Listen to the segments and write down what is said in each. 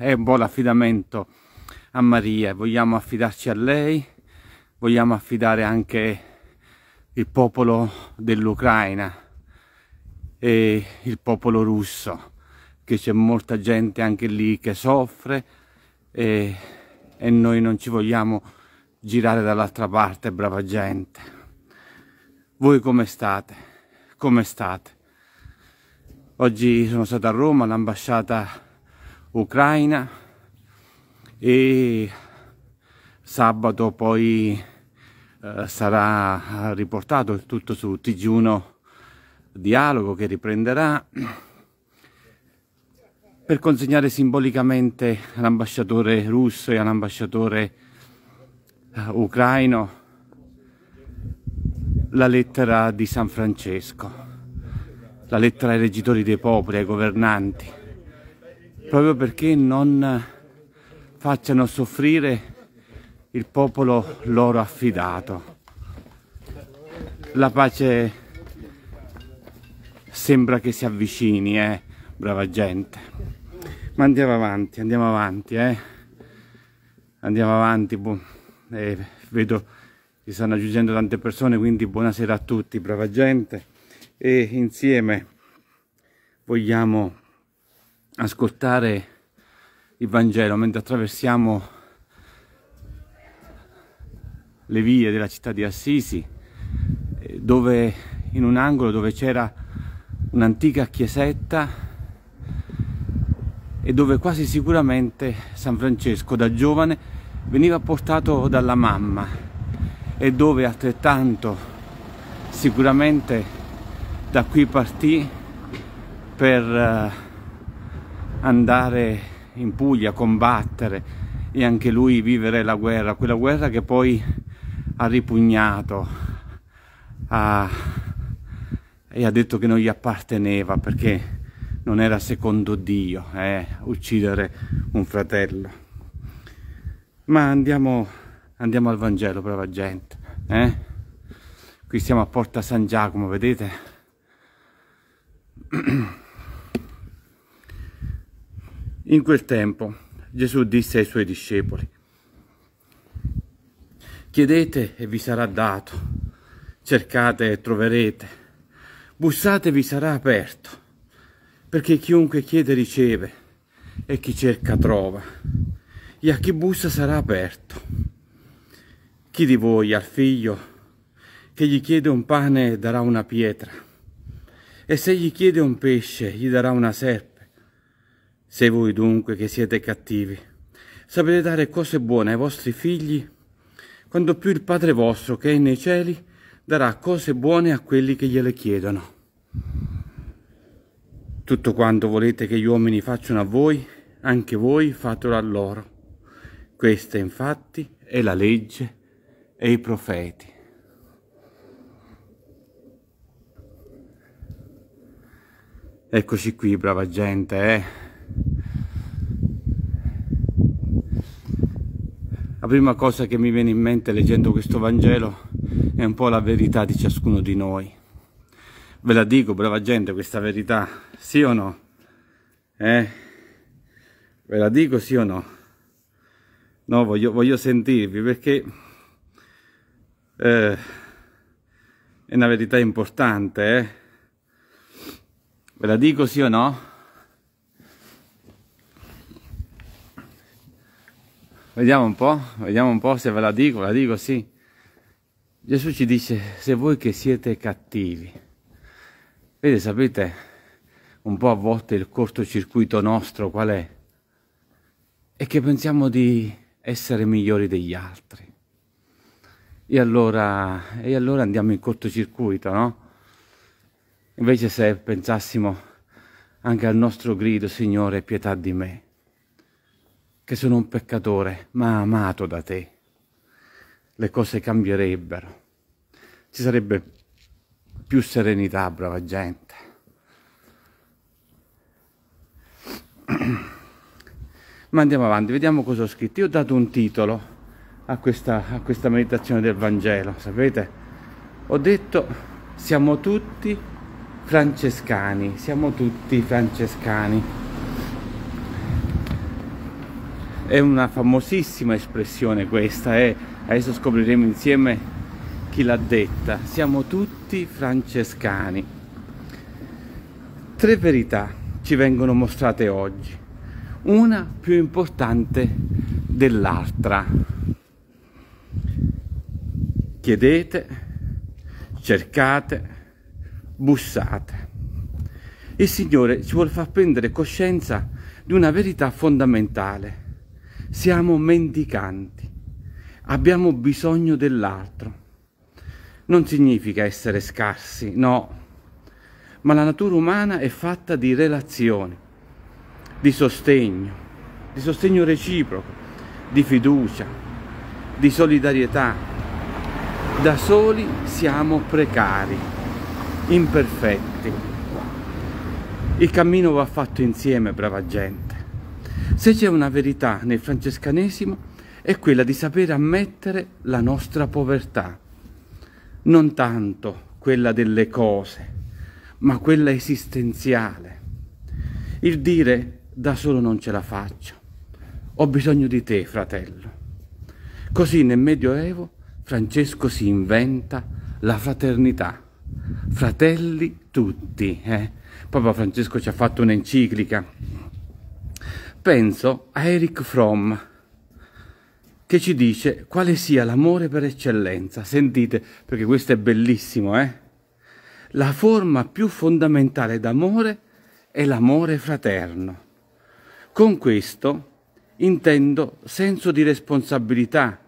è un buon affidamento a Maria, vogliamo affidarci a lei, vogliamo affidare anche il popolo dell'Ucraina e il popolo russo, che c'è molta gente anche lì che soffre e, e noi non ci vogliamo girare dall'altra parte, brava gente. Voi come state? Come state? Oggi sono stato a Roma, all'ambasciata Ucraina e sabato poi eh, sarà riportato il tutto su TG1 Dialogo che riprenderà per consegnare simbolicamente all'ambasciatore russo e all'ambasciatore uh, ucraino la lettera di San Francesco, la lettera ai reggitori dei popoli, ai governanti proprio perché non facciano soffrire il popolo loro affidato. La pace sembra che si avvicini, eh, brava gente. Ma andiamo avanti, andiamo avanti, eh. Andiamo avanti, eh, vedo che stanno aggiungendo tante persone, quindi buonasera a tutti, brava gente. E insieme vogliamo ascoltare il Vangelo mentre attraversiamo le vie della città di Assisi, eh, dove in un angolo dove c'era un'antica chiesetta e dove quasi sicuramente San Francesco da giovane veniva portato dalla mamma e dove altrettanto sicuramente da qui partì per eh, andare in Puglia, combattere e anche lui vivere la guerra, quella guerra che poi ha ripugnato ha, e ha detto che non gli apparteneva perché non era secondo Dio eh, uccidere un fratello. Ma andiamo, andiamo al Vangelo, brava gente. Eh? Qui siamo a Porta San Giacomo, vedete? In quel tempo Gesù disse ai suoi discepoli, chiedete e vi sarà dato, cercate e troverete, bussate e vi sarà aperto, perché chiunque chiede riceve e chi cerca trova, e a chi bussa sarà aperto. Chi di voi al figlio che gli chiede un pane darà una pietra, e se gli chiede un pesce gli darà una serpa, se voi dunque che siete cattivi, sapete dare cose buone ai vostri figli, quando più il Padre vostro che è nei cieli darà cose buone a quelli che gliele chiedono. Tutto quanto volete che gli uomini facciano a voi, anche voi fatelo a loro. Questa infatti è la legge e i profeti. Eccoci qui, brava gente, eh? prima cosa che mi viene in mente leggendo questo Vangelo è un po' la verità di ciascuno di noi. Ve la dico, brava gente, questa verità, sì o no? Eh? Ve la dico sì o no? No, voglio, voglio sentirvi perché eh, è una verità importante, eh? Ve la dico sì o no? Vediamo un po', vediamo un po' se ve la dico, la dico sì. Gesù ci dice, se voi che siete cattivi, vede, sapete un po' a volte il cortocircuito nostro qual è? È che pensiamo di essere migliori degli altri. E allora, e allora andiamo in cortocircuito, no? Invece se pensassimo anche al nostro grido, Signore, pietà di me, che sono un peccatore, ma amato da te, le cose cambierebbero. Ci sarebbe più serenità, brava gente. Ma andiamo avanti, vediamo cosa ho scritto. Io ho dato un titolo a questa, a questa meditazione del Vangelo, sapete? Ho detto, siamo tutti francescani, siamo tutti francescani è una famosissima espressione questa e eh. adesso scopriremo insieme chi l'ha detta. Siamo tutti francescani. Tre verità ci vengono mostrate oggi, una più importante dell'altra. Chiedete, cercate, bussate. Il Signore ci vuole far prendere coscienza di una verità fondamentale siamo mendicanti, abbiamo bisogno dell'altro. Non significa essere scarsi, no, ma la natura umana è fatta di relazioni, di sostegno, di sostegno reciproco, di fiducia, di solidarietà. Da soli siamo precari, imperfetti. Il cammino va fatto insieme, brava gente. Se c'è una verità nel francescanesimo è quella di sapere ammettere la nostra povertà, non tanto quella delle cose, ma quella esistenziale. Il dire da solo non ce la faccio, ho bisogno di te, fratello. Così nel Medioevo Francesco si inventa la fraternità. Fratelli tutti, eh? Papa Francesco ci ha fatto un'enciclica penso a Eric Fromm che ci dice quale sia l'amore per eccellenza. Sentite, perché questo è bellissimo, eh? La forma più fondamentale d'amore è l'amore fraterno. Con questo intendo senso di responsabilità,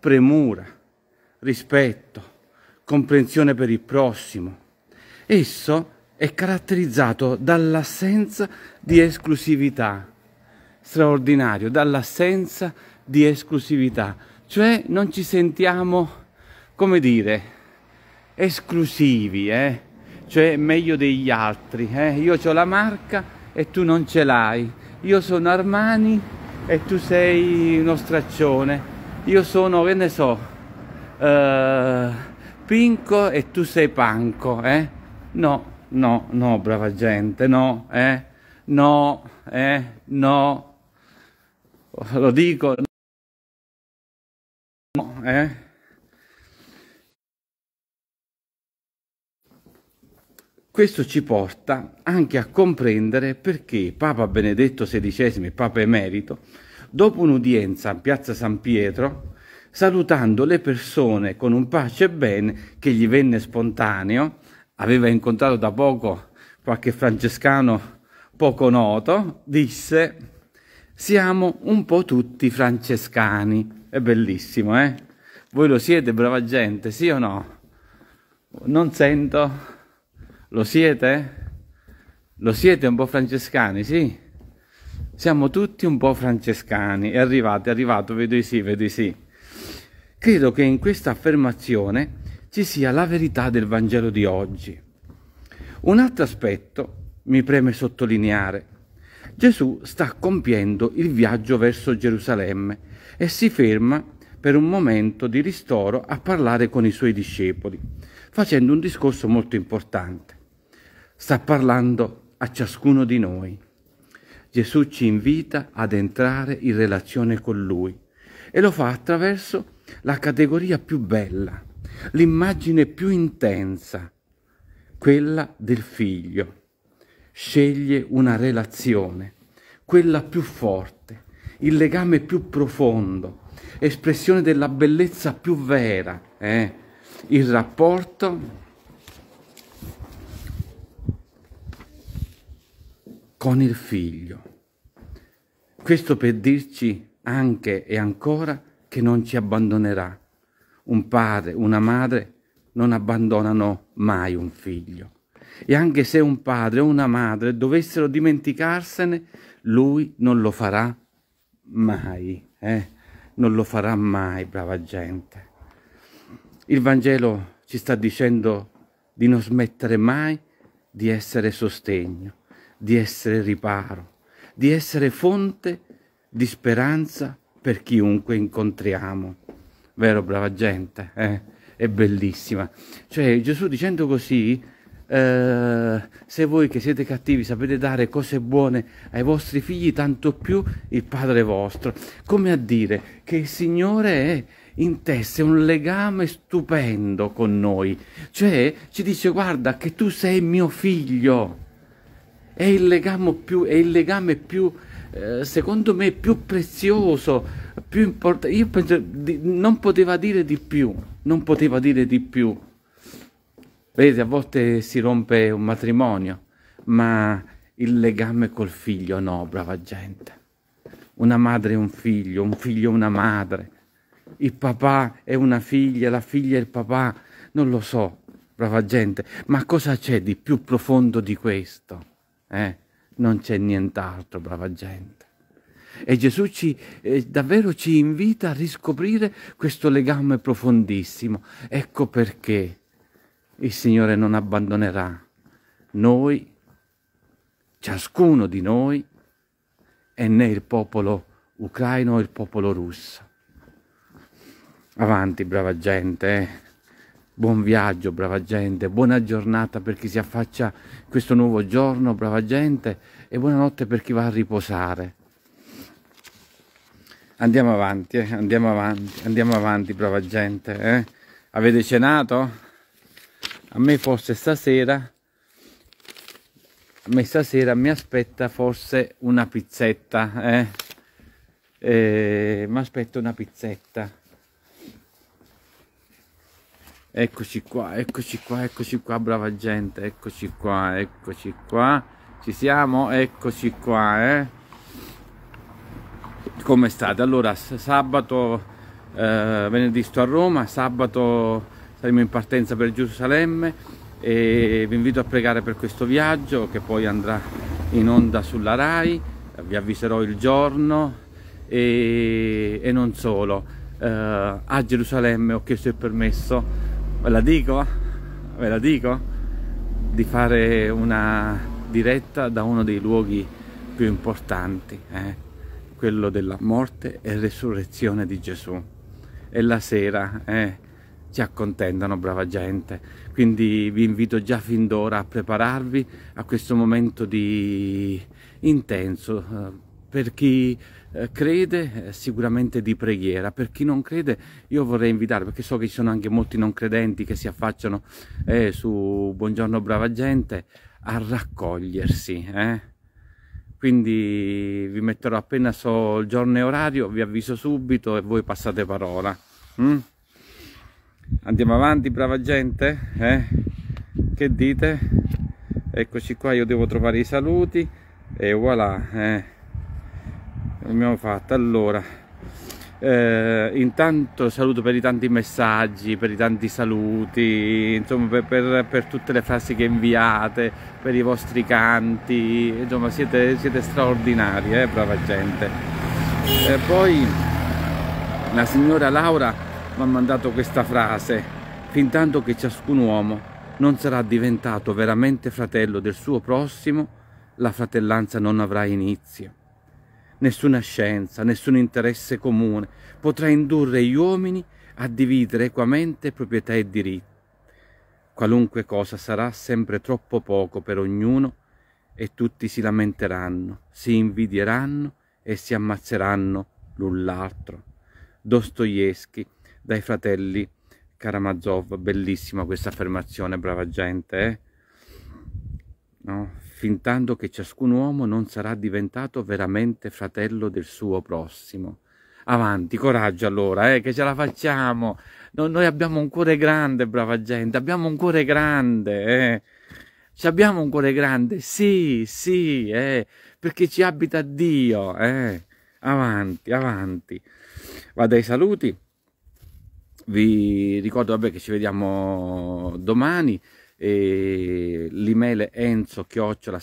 premura, rispetto, comprensione per il prossimo. Esso è caratterizzato dall'assenza di esclusività straordinario, dall'assenza di esclusività, cioè non ci sentiamo, come dire, esclusivi, eh? cioè meglio degli altri. Eh? Io ho la marca e tu non ce l'hai, io sono Armani e tu sei uno straccione, io sono, che ne so, eh, Pinco e tu sei Panco. Eh? No, no, no, brava gente, no, eh? no, eh? no lo dico, eh? Questo ci porta anche a comprendere perché Papa Benedetto XVI, Papa Emerito, dopo un'udienza a Piazza San Pietro, salutando le persone con un pace e bene che gli venne spontaneo, aveva incontrato da poco qualche francescano poco noto, disse siamo un po' tutti francescani. È bellissimo, eh? Voi lo siete, brava gente, sì o no? Non sento. Lo siete? Lo siete un po' francescani, sì? Siamo tutti un po' francescani. È arrivato, è arrivato, vedo di sì, vedo di sì. Credo che in questa affermazione ci sia la verità del Vangelo di oggi. Un altro aspetto mi preme sottolineare Gesù sta compiendo il viaggio verso Gerusalemme e si ferma per un momento di ristoro a parlare con i suoi discepoli, facendo un discorso molto importante. Sta parlando a ciascuno di noi. Gesù ci invita ad entrare in relazione con Lui e lo fa attraverso la categoria più bella, l'immagine più intensa, quella del figlio sceglie una relazione, quella più forte, il legame più profondo, espressione della bellezza più vera, eh? il rapporto con il figlio. Questo per dirci anche e ancora che non ci abbandonerà. Un padre, una madre non abbandonano mai un figlio. E anche se un padre o una madre dovessero dimenticarsene, lui non lo farà mai. Eh? Non lo farà mai, brava gente. Il Vangelo ci sta dicendo di non smettere mai di essere sostegno, di essere riparo, di essere fonte di speranza per chiunque incontriamo. Vero, brava gente? Eh? È bellissima. Cioè, Gesù dicendo così eh, se voi che siete cattivi sapete dare cose buone ai vostri figli, tanto più il Padre vostro. Come a dire che il Signore è in testa un legame stupendo con noi, cioè ci dice guarda che tu sei mio figlio, è il legame più, il legame più eh, secondo me, più prezioso, più importante, io penso, di, non poteva dire di più, non poteva dire di più. Vedi, a volte si rompe un matrimonio, ma il legame col figlio no, brava gente. Una madre e un figlio, un figlio e una madre. Il papà è una figlia, la figlia è il papà. Non lo so, brava gente, ma cosa c'è di più profondo di questo? Eh? Non c'è nient'altro, brava gente. E Gesù ci, eh, davvero ci invita a riscoprire questo legame profondissimo. Ecco perché il Signore non abbandonerà noi, ciascuno di noi, e né il popolo ucraino o il popolo russo. Avanti, brava gente. Eh. Buon viaggio, brava gente. Buona giornata per chi si affaccia questo nuovo giorno, brava gente. E buonanotte per chi va a riposare. Andiamo avanti, eh? andiamo avanti, andiamo avanti, brava gente. Eh? Avete cenato? a me forse stasera a me stasera mi aspetta forse una pizzetta eh? eh mi aspetto una pizzetta eccoci qua eccoci qua eccoci qua brava gente eccoci qua eccoci qua ci siamo eccoci qua eh? come state allora sabato eh, venerdì sto a Roma sabato saremo in partenza per Gerusalemme e vi invito a pregare per questo viaggio che poi andrà in onda sulla RAI, vi avviserò il giorno e, e non solo. Uh, a Gerusalemme ho chiesto il permesso, ve la dico, ve la dico, di fare una diretta da uno dei luoghi più importanti, eh? quello della morte e resurrezione di Gesù. È la sera, eh? si accontentano, brava gente. Quindi vi invito già fin d'ora a prepararvi a questo momento di intenso. Eh, per chi eh, crede, eh, sicuramente di preghiera. Per chi non crede, io vorrei invitare, perché so che ci sono anche molti non credenti che si affacciano eh, su Buongiorno Brava Gente, a raccogliersi. Eh? Quindi vi metterò appena so il giorno e orario, vi avviso subito e voi passate parola. Mm? andiamo avanti brava gente eh? che dite eccoci qua io devo trovare i saluti e voilà eh. l'abbiamo fatta allora eh, intanto saluto per i tanti messaggi per i tanti saluti insomma per, per, per, tutte le frasi che inviate per i vostri canti insomma siete, siete straordinari eh, brava gente e poi la signora Laura mi ha mandato questa frase, fin tanto che ciascun uomo non sarà diventato veramente fratello del suo prossimo, la fratellanza non avrà inizio. Nessuna scienza, nessun interesse comune potrà indurre gli uomini a dividere equamente proprietà e diritti. Qualunque cosa sarà sempre troppo poco per ognuno e tutti si lamenteranno, si invidieranno e si ammazzeranno l'un l'altro. Dostoevsky dai fratelli Karamazov, bellissima questa affermazione, brava gente, eh? no? fintanto che ciascun uomo non sarà diventato veramente fratello del suo prossimo. Avanti, coraggio allora, eh, che ce la facciamo. No, noi abbiamo un cuore grande, brava gente, abbiamo un cuore grande. Eh. Ci abbiamo un cuore grande, sì, sì, eh, perché ci abita Dio. Eh. Avanti, avanti. Vado ai saluti vi ricordo vabbè, che ci vediamo domani e l'email è enzo chiocciola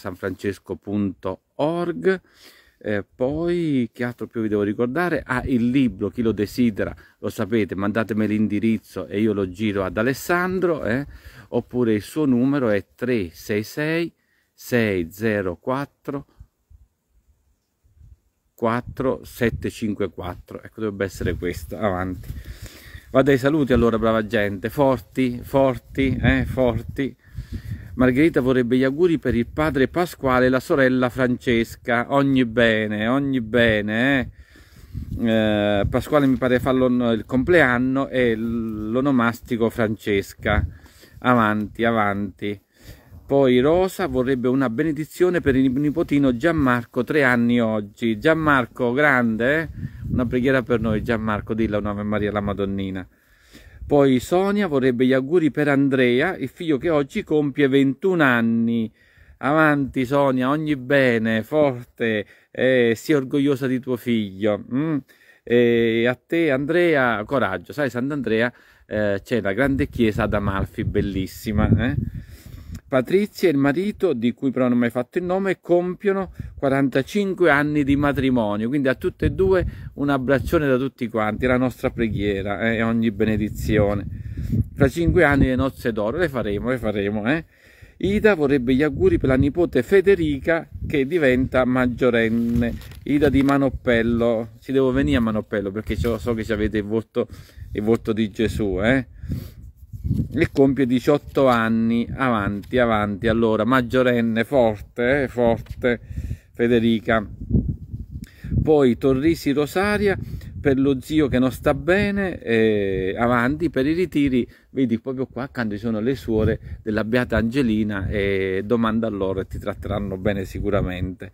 eh, poi che altro più vi devo ricordare ah il libro chi lo desidera lo sapete mandatemi l'indirizzo e io lo giro ad Alessandro eh? oppure il suo numero è 366 604 4754 ecco dovrebbe essere questo avanti va dai saluti allora, brava gente, forti, forti, eh, forti. Margherita vorrebbe gli auguri per il padre Pasquale e la sorella Francesca. Ogni bene, ogni bene. Eh. Eh, Pasquale mi pare fa il compleanno e l'onomastico Francesca. Avanti, avanti. Poi Rosa vorrebbe una benedizione per il nipotino Gianmarco, tre anni oggi. Gianmarco, grande, eh? una preghiera per noi. Gianmarco, dilla un'Ave Maria la Madonnina. Poi Sonia vorrebbe gli auguri per Andrea, il figlio che oggi compie 21 anni. Avanti Sonia, ogni bene, forte, eh, sii orgogliosa di tuo figlio. Mm. E a te Andrea, coraggio, sai Sant'Andrea eh, c'è la grande chiesa ad Amalfi, bellissima. Eh? Patrizia e il marito, di cui però non ho mai fatto il nome, compiono 45 anni di matrimonio, quindi a tutte e due un abbraccione da tutti quanti, la nostra preghiera eh, e eh, ogni benedizione. Tra cinque anni le nozze d'oro, le faremo, le faremo, eh. Ida vorrebbe gli auguri per la nipote Federica che diventa maggiorenne. Ida di Manoppello, ci devo venire a Manoppello perché so, so che avete il volto, il volto di Gesù, eh e compie 18 anni avanti avanti allora maggiorenne forte eh, forte Federica poi Torrisi Rosaria per lo zio che non sta bene, eh, avanti, per i ritiri, vedi proprio qua accanto ci sono le suore della Beata Angelina e domanda a loro e ti tratteranno bene sicuramente.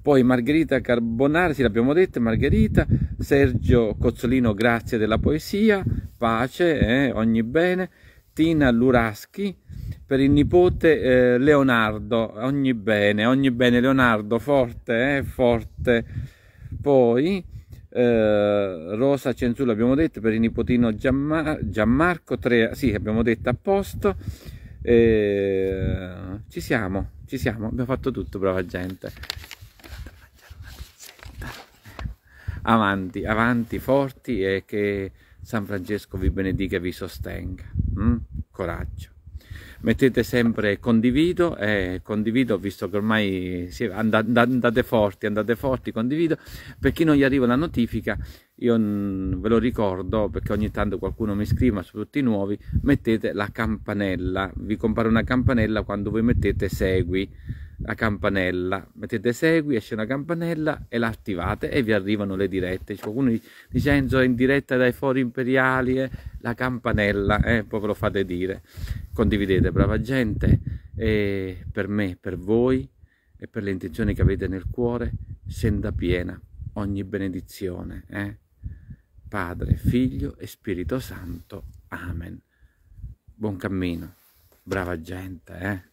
Poi Margherita Carbonari, sì, l'abbiamo detto, Margherita, Sergio Cozzolino, grazie della poesia, pace, eh, ogni bene, Tina Luraschi, per il nipote eh, Leonardo, ogni bene, ogni bene Leonardo, forte, eh, forte. Poi eh, Rosa Cenzullo abbiamo detto, per il nipotino Gianmar Gianmarco, 3, sì abbiamo detto a posto, eh, ci siamo, ci siamo, abbiamo fatto tutto brava gente. Avanti, avanti, forti e che San Francesco vi benedica e vi sostenga. Mm? Coraggio mettete sempre condivido eh, condivido visto che ormai si, andate, andate forti andate forti condivido per chi non gli arriva la notifica io ve lo ricordo perché ogni tanto qualcuno mi scrive ma soprattutto i nuovi mettete la campanella vi compare una campanella quando voi mettete segui la campanella, mettete segui, esce una campanella e la attivate e vi arrivano le dirette. C'è cioè, qualcuno dice Enzo è in diretta dai fori imperiali, eh? la campanella, eh? poi ve lo fate dire. Condividete, brava gente, e per me, per voi e per le intenzioni che avete nel cuore, senda piena ogni benedizione. Eh? Padre, Figlio e Spirito Santo. Amen. Buon cammino. Brava gente, eh?